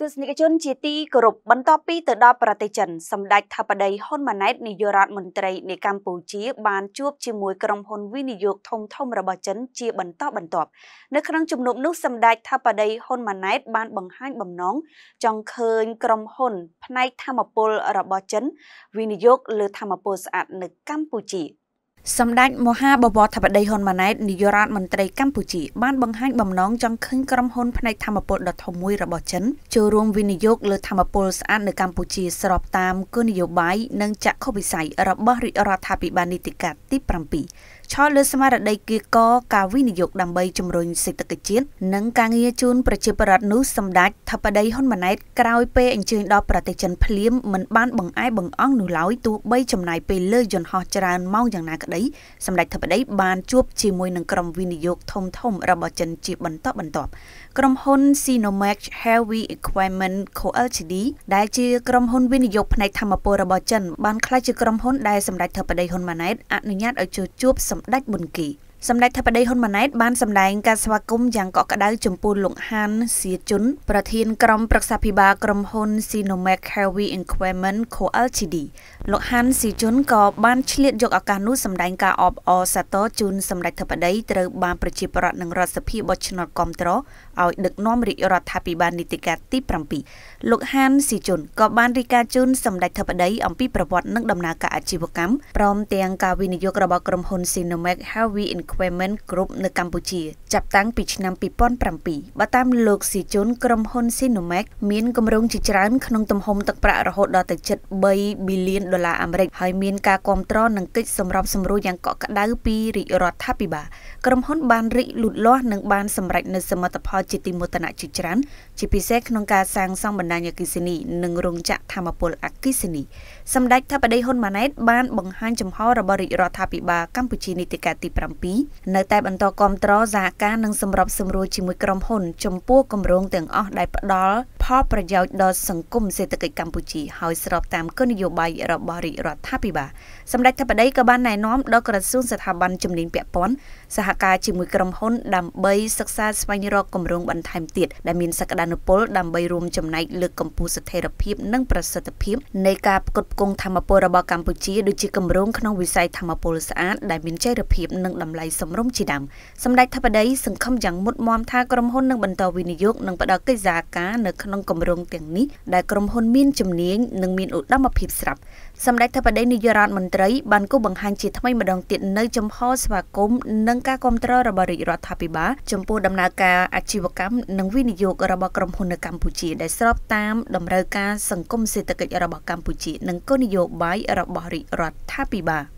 ទស្សនិកជនជាទីគោរពបន្ទាប់ពីទៅដល់ប្រទេសចិនសម្ដេចថាបដីហ៊ុនម៉ាណែតនាយករដ្ឋមន្ត្រីនៃកម្ពុជា បានជួបជាមួយក្រុមហ៊ុនវិនិយោគធំធំរបស់ចិនជាបន្តបន្ទាប់ នៅក្នុងជំនុំនោះសម្ដេចថាបដីហ៊ុនម៉ាណែតបានបង្ហាញបំណងចង់ឃើញក្រុមហ៊ុនផ្នែកធម្មពលរបស់ចិនវិនិយោគលើធម្មពលស្អាតនៅកម្ពុជា។សម្ដេចមហាបវរធិបតីហ៊ុនម៉ាណែតនាយករដ្ឋមន្ត្រីកម្ពុជាបានបង្ហាញបំណងចង់ឃើញក្រុមហ៊ុនផ្នែកធម្មពលដ៏ធំមួយរបស់ចិនចូលរួមវិនិយោគលើធម្មពលស្អាតនៅកម្ពុជាស្របតាមគោលនយោបាយនិងចក្ខុវិស័យរបស់រាជរដ្ឋាភិបាលនីតិកាលទី7ឆោតលើស្មារតីគៀកការវិនិយោគដើម្បីជំរុញសេដ្ឋកិច្ចជាតិនិងការងារជូនប្រជាពលរដ្ឋនោះសម្ដេចថបដីហ៊ុនម៉ាណែតក្រោយពេលអញ្ជើញដល់ប្រទេសចិនភ្លាមមិនបានបង្អែបង្អង់នោះឡើយទោះបី ចំណាយពេលលើយន្តហោះច្រើនម៉ោងយ៉ាងណាក្តីសម្ដេចថបដីបានជួបជាមួយនឹងក្រុមវិនិយោគធំធំរបស់ចិន ជាបន្តបន្ទាប់ក្រុមហ៊ុន Sinomax Heavy Equipment Co Ltd ដែលជា ក្រុមហ៊ុនវិនិយោគផ្នែកធម្មពលរបស់ចិនបានក្លាយជាក្រុមហ៊ុនដែលសម្ដេចថបដីហ៊ុនម៉ាណែតអនុញ្ញាតឲ្យចូលជួបសម្ đách buồn kỳ សម្ដេចធិបតីហ៊ុនម៉ាណែតបានសម្ដែងការស្វាគមន៍យ៉ាងកក់ក្ដៅចំពោះលោកហានសៀជុនប្រធានក្រុមប្រឹក្សាភិបាលក្រុមហ៊ុន Sinomac Heavy Equipment Co Ltd លោកហានសៀជុនក៏បានឆ្លៀតយកឱកាសនោះសម្ដែងការអបអរសាទរជូនសម្ដេចធិបតីត្រូវបានប្រជាពលរដ្ឋនិងរដ្ឋសភាបោះឆ្នោតគ្រប់គ្រងឲ្យដឹកនាំរាជរដ្ឋាភិបាលនីតិកាលទី7លោកហានសៀជុនក៏បានរាយការណ៍ជូនសម្ដេចធិបតីអំពីប្រវត្តិនិងដំណើរការអាជីវកម្មព្រមទាំងការវិនិយោគរបស់ក្រុមហ៊ុន Sinomac Heavy Equipment Group នៅកម្ពុជា ចាប់តាំងពីឆ្នាំ2007បើតាមលោកស៊ីជុនក្រុមហ៊ុន Sinomec មានគម្រោងជាច្រើនក្នុងទំហំទឹកប្រាក់រហូតដល់ទៅជិត3ប៊ីលានដុល្លារអាមេរិកហើយមានការគ្រប់គ្រងនិងកិច្ចសម្របសម្រួលយ៉ាងកក់ក្ដៅពីរាជរដ្ឋាភិបាលក្រុមហ៊ុនបានរីកលូតលាស់និងបានសម្រេចនូវសមិទ្ធផលជាទីមោទនៈជាច្រើនជាពិសេសក្នុងការសាងសង់បណ្ដាញអគ្គិសនីនិងរោងចក្រធម្មពលអគ្គិសនី សម្ដេចថាបតីហ៊ុនម៉ាណែតបានបង្ហាញចំហរបស់រាជរដ្ឋាភិបាលកម្ពុជានីតិកាលទី7នេះនៅតែបន្តគ្រប់គ្រងសហការនិងសម្របសម្រួលជាមួយក្រុមហ៊ុនចំពោះគម្រោងទាំងអស់ដែលផ្ដល់ផលប្រយោជន៍ដល់សង្គមសេដ្ឋកិច្ចកម្ពុជាហើយស្របតាមគោលនយោបាយរបស់រាជរដ្ឋាភិបាលសម្ដេចកបដីក៏បានណែនាំដល់ក្រសួងស្ថាប័នជំនាញពាក់ព័ន្ធសហការជាមួយក្រុមហ៊ុនដើម្បីសិក្សាស្វែងរកគម្រោងបន្ថែមទៀតដែលមានសក្តានុពលដើម្បីរួមចំណែកលើកកម្ពស់ស្ថិរភាពនិងប្រសិទ្ធភាពនៃការផ្គត់ផ្គង់ធម្មពលរបស់កម្ពុជាដូចជាគម្រោងក្នុងវិស័យធម្មពលស្អាតដែលមានចីរភាពនិងតម្លៃសំរុំជាដើមសម្ដេចថាបដីសង្ឃឹមយ៉ាងមុតមមថាក្រុមហ៊ុននឹងបន្តវិនិយោគនិងផ្តល់កិច្ចសហការនៅក្នុងគម្រោងទាំងនេះដែលក្រុមហ៊ុនមានជំនាញនិងមានឧត្តមភាពស្រាប់សម្ដេចថាបដីនាយករដ្ឋមន្ត្រីបានគូបង្ហាញជាថ្មីម្ដងទៀតនៅចំហស្វាគមន៍និងការគ្រប់គ្រងរបស់រាជរដ្ឋាភិបាលចំពោះដំណើរការអាជីវកម្មនិងវិនិយោគរបស់ក្រុមហ៊ុននៅកម្ពុជាដែលស្របតាមតម្រូវការសង្គមសេដ្ឋកិច្ចរបស់កម្ពុជានិងគោលនយោបាយរបស់រាជរដ្ឋាភិបាល